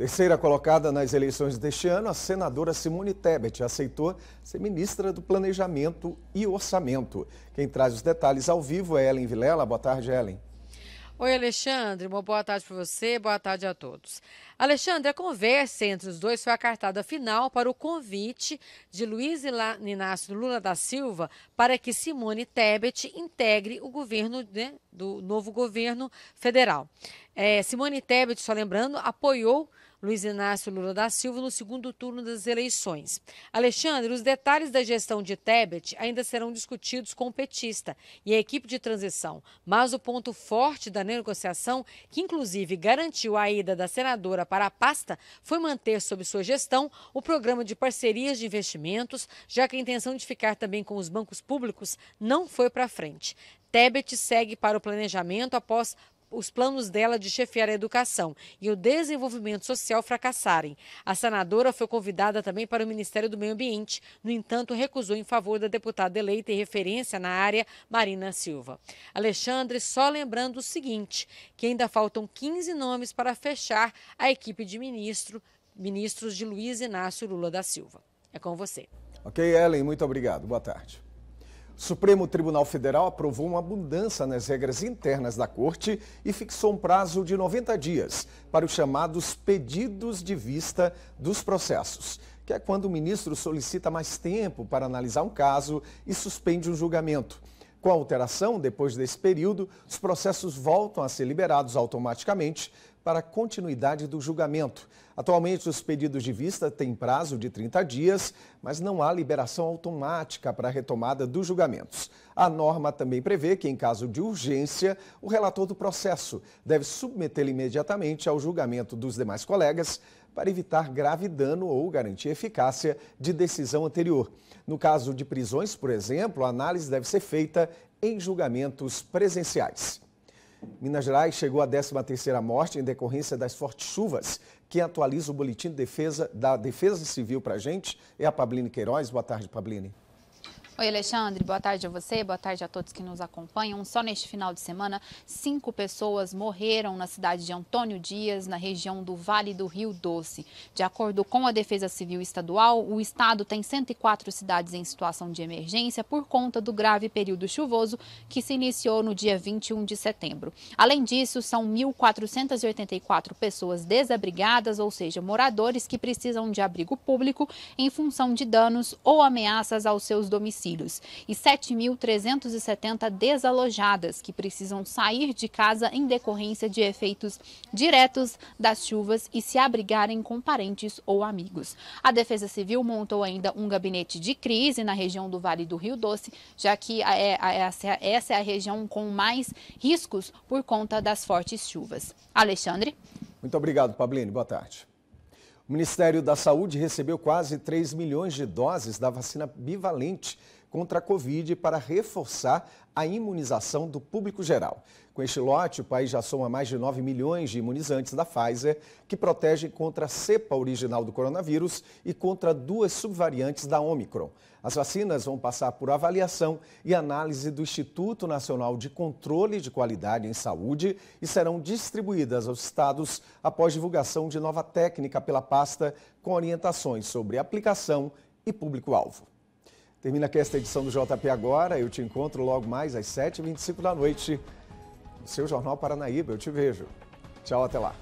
Terceira colocada nas eleições deste ano, a senadora Simone Tebet aceitou ser ministra do Planejamento e Orçamento. Quem traz os detalhes ao vivo é Ellen Vilela. Boa tarde, Ellen. Oi, Alexandre. Uma boa tarde para você, boa tarde a todos. Alexandre, a conversa entre os dois foi a cartada final para o convite de Luiz Inácio Lula da Silva para que Simone Tebet integre o governo né, do novo governo federal. É, Simone Tebet, só lembrando, apoiou Luiz Inácio Lula da Silva no segundo turno das eleições. Alexandre, os detalhes da gestão de Tebet ainda serão discutidos com o petista e a equipe de transição, mas o ponto forte da negociação, que inclusive garantiu a ida da senadora para a pasta, foi manter sob sua gestão o programa de parcerias de investimentos, já que a intenção de ficar também com os bancos públicos não foi para frente. Tebet segue para o planejamento após os planos dela de chefiar a educação e o desenvolvimento social fracassarem. A senadora foi convidada também para o Ministério do Meio Ambiente, no entanto, recusou em favor da deputada eleita e referência na área, Marina Silva. Alexandre, só lembrando o seguinte: que ainda faltam 15 nomes para fechar a equipe de ministro, ministros de Luiz Inácio Lula da Silva. É com você. Ok, Ellen, muito obrigado. Boa tarde. O Supremo Tribunal Federal aprovou uma mudança nas regras internas da Corte e fixou um prazo de 90 dias para os chamados pedidos de vista dos processos, que é quando o ministro solicita mais tempo para analisar um caso e suspende um julgamento. Com a alteração, depois desse período, os processos voltam a ser liberados automaticamente para a continuidade do julgamento. Atualmente, os pedidos de vista têm prazo de 30 dias, mas não há liberação automática para a retomada dos julgamentos. A norma também prevê que, em caso de urgência, o relator do processo deve submetê-lo imediatamente ao julgamento dos demais colegas para evitar grave dano ou garantir eficácia de decisão anterior. No caso de prisões, por exemplo, a análise deve ser feita em julgamentos presenciais. Minas Gerais chegou à 13ª morte em decorrência das fortes chuvas. Quem atualiza o boletim de defesa da Defesa Civil para a gente é a Pabline Queiroz. Boa tarde, Pabline. Oi, Alexandre, boa tarde a você, boa tarde a todos que nos acompanham. Só neste final de semana, cinco pessoas morreram na cidade de Antônio Dias, na região do Vale do Rio Doce. De acordo com a Defesa Civil Estadual, o estado tem 104 cidades em situação de emergência por conta do grave período chuvoso que se iniciou no dia 21 de setembro. Além disso, são 1.484 pessoas desabrigadas, ou seja, moradores que precisam de abrigo público em função de danos ou ameaças aos seus domicílios domicílios e 7.370 desalojadas que precisam sair de casa em decorrência de efeitos diretos das chuvas e se abrigarem com parentes ou amigos. A Defesa Civil montou ainda um gabinete de crise na região do Vale do Rio Doce, já que é, essa é a região com mais riscos por conta das fortes chuvas. Alexandre? Muito obrigado, Pablini. Boa tarde. O Ministério da Saúde recebeu quase 3 milhões de doses da vacina bivalente contra a Covid para reforçar a imunização do público geral. Com este lote, o país já soma mais de 9 milhões de imunizantes da Pfizer, que protegem contra a cepa original do coronavírus e contra duas subvariantes da Omicron. As vacinas vão passar por avaliação e análise do Instituto Nacional de Controle de Qualidade em Saúde e serão distribuídas aos estados após divulgação de nova técnica pela pasta com orientações sobre aplicação e público-alvo. Termina aqui esta edição do JP Agora. Eu te encontro logo mais às 7h25 da noite no seu Jornal Paranaíba. Eu te vejo. Tchau, até lá.